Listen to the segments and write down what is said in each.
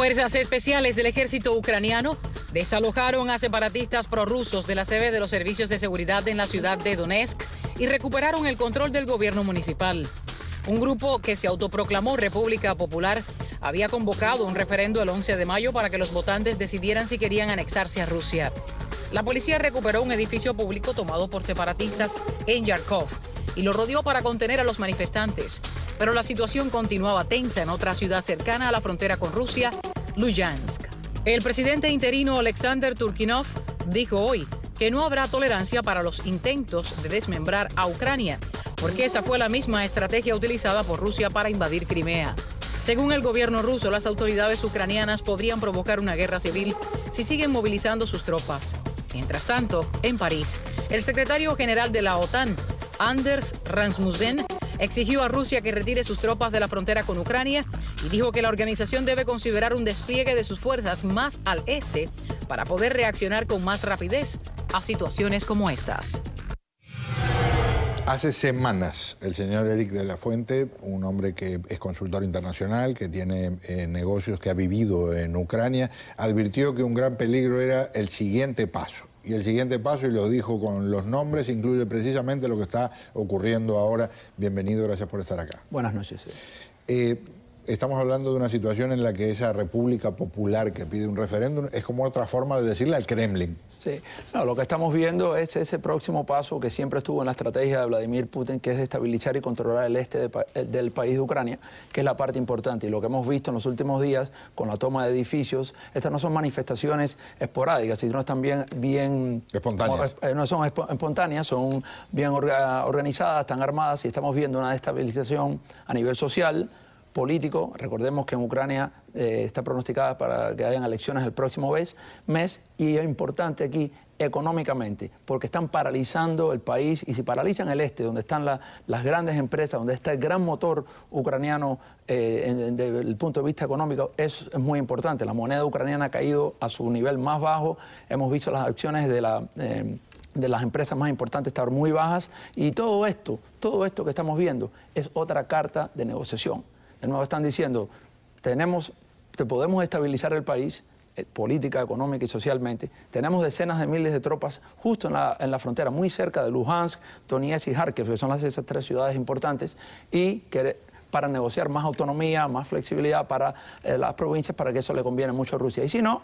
Fuerzas especiales del ejército ucraniano desalojaron a separatistas prorrusos de la sede de los servicios de seguridad en la ciudad de Donetsk y recuperaron el control del gobierno municipal. Un grupo que se autoproclamó República Popular había convocado un referendo el 11 de mayo para que los votantes decidieran si querían anexarse a Rusia. La policía recuperó un edificio público tomado por separatistas en Yarkov y lo rodeó para contener a los manifestantes. Pero la situación continuaba tensa en otra ciudad cercana a la frontera con Rusia Lujansk. El presidente interino Alexander Turkinov dijo hoy que no habrá tolerancia para los intentos de desmembrar a Ucrania, porque esa fue la misma estrategia utilizada por Rusia para invadir Crimea. Según el gobierno ruso, las autoridades ucranianas podrían provocar una guerra civil si siguen movilizando sus tropas. Mientras tanto, en París, el secretario general de la OTAN, Anders Rasmussen, exigió a Rusia que retire sus tropas de la frontera con Ucrania y dijo que la organización debe considerar un despliegue de sus fuerzas más al este para poder reaccionar con más rapidez a situaciones como estas. Hace semanas el señor Eric de la Fuente, un hombre que es consultor internacional, que tiene eh, negocios, que ha vivido en Ucrania, advirtió que un gran peligro era el siguiente paso y el siguiente paso, y lo dijo con los nombres, incluye precisamente lo que está ocurriendo ahora. Bienvenido, gracias por estar acá. Buenas noches. Eh. Eh, estamos hablando de una situación en la que esa república popular que pide un referéndum es como otra forma de decirle al Kremlin. Sí, no, lo que estamos viendo es ese próximo paso que siempre estuvo en la estrategia de Vladimir Putin, que es estabilizar y controlar el este eh, del país de Ucrania, que es la parte importante. Y lo que hemos visto en los últimos días con la toma de edificios, estas no son manifestaciones esporádicas, sino están bien... Espontáneas. Eh, no son espontáneas, son bien organizadas, están armadas y estamos viendo una destabilización a nivel social, político. Recordemos que en Ucrania eh, está pronosticada para que hayan elecciones el próximo mes, y es importante aquí económicamente, porque están paralizando el país y si paralizan el este, donde están las grandes empresas, donde está el gran motor ucraniano eh, desde el punto de vista económico, es, es, muy importante. La moneda ucraniana ha caído a su nivel más bajo, hemos visto las acciones de eh, de las empresas más importantes estar muy bajas y todo esto, todo esto que estamos viendo es otra carta de negociación de nuevo están diciendo, tenemos, podemos estabilizar el país eh, política, económica y socialmente. Tenemos decenas de miles de tropas justo en la, frontera, muy cerca de Luhansk, Donetsk y Kharkiv, que son las, esas tres ciudades importantes, y para negociar más autonomía, más flexibilidad para eh, las provincias, para que eso le conviene mucho a Rusia. Y si no,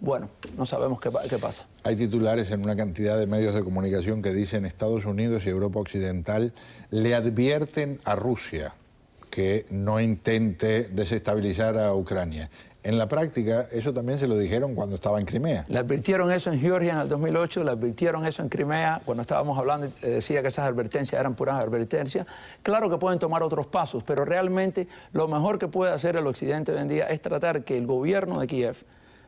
bueno, no sabemos qué, qué, pasa. Hay titulares en una cantidad de medios de comunicación que dicen Estados Unidos y Europa Occidental le advierten a Rusia que no intente desestabilizar a Ucrania. En la práctica, eso también se lo dijeron cuando estaba en Crimea. Le advirtieron eso en Georgia en el 2008, le advirtieron eso en Crimea, cuando estábamos hablando, eh, decía que esas advertencias eran puras advertencias. Claro que pueden tomar otros pasos, pero realmente lo mejor que puede hacer el Occidente hoy en día es tratar que el gobierno de Kiev,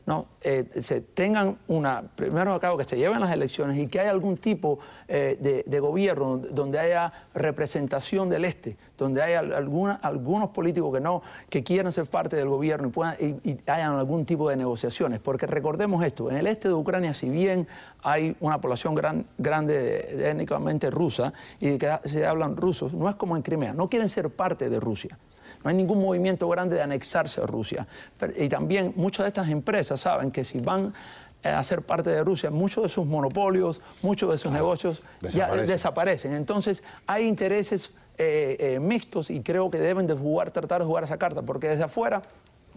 no eh, se tengan una, primero a cabo que se lleven las elecciones y que haya algún tipo eh, de, gobierno donde haya representación del este, donde haya algunos políticos que no, que quieran ser parte del gobierno y, hayan algún tipo de negociaciones. Porque recordemos esto, en el este de Ucrania, si bien hay una población grande étnicamente rusa y que se hablan rusos, no es como en Crimea, no quieren ser parte de Rusia. No hay ningún movimiento grande de anexarse a Rusia. y también muchas de estas empresas saben que si van eh, a ser parte de Rusia, muchos de sus monopolios, muchos de sus negocios ya desaparecen. Entonces hay intereses eh, eh, mixtos y creo que deben de jugar, tratar de jugar esa carta, porque desde afuera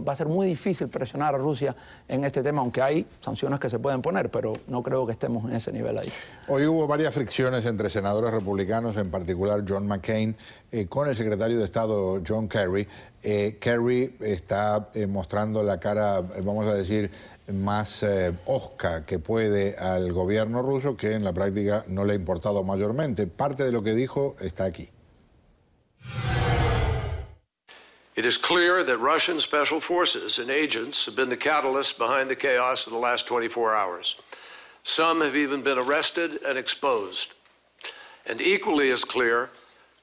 va a ser muy difícil presionar a Rusia en este tema, aunque hay sanciones que se pueden poner, pero no creo que estemos en ese nivel ahí. Hoy hubo varias fricciones entre senadores republicanos, en particular John McCain, eh, con el secretario de Estado John Kerry. Eh, Kerry está eh, mostrando la cara, vamos a decir, más osca que puede al gobierno ruso, que en la práctica no le ha importado mayormente. Parte de lo que dijo está aquí. It is clear that Russian special forces and agents have been the catalyst behind the chaos of the last 24 hours. Some have even been arrested and exposed. And equally as clear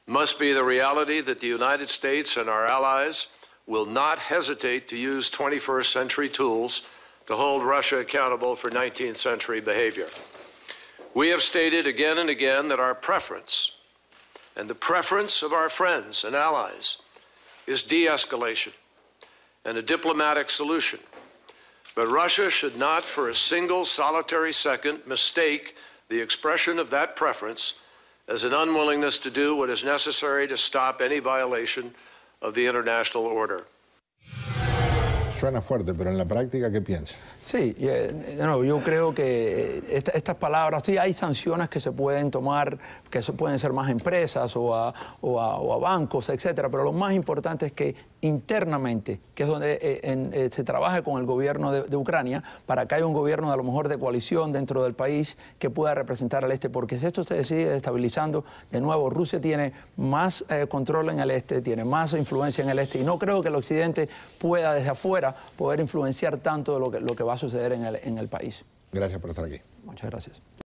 must be the reality that the United States and our allies will not hesitate to use 21st century tools to hold Russia accountable for 19th century behavior. We have stated again and again that our preference and the preference of our friends and allies is de escalation and a diplomatic solution. But Russia should not, for a single solitary second, mistake the expression of that preference as an unwillingness to do what is necessary to stop any violation of the international order. Suena fuerte, pero en la práctica, ¿qué piensa? Sí, eh, yo creo que eh, estas palabras, sí hay sanciones que se pueden tomar, que pueden ser más empresas o a, o a, bancos, etcétera, pero lo más importante es que internamente, que es donde eh, se trabaja con el gobierno de, Ucrania, para que haya un gobierno a lo mejor de coalición dentro del país que pueda representar al este, porque si esto se sigue estabilizando, de nuevo, Rusia tiene más control en el este, tiene más influencia en el este, y no creo que el occidente pueda desde afuera poder influenciar tanto lo que, va a suceder en el país. Gracias por estar aquí. Muchas gracias.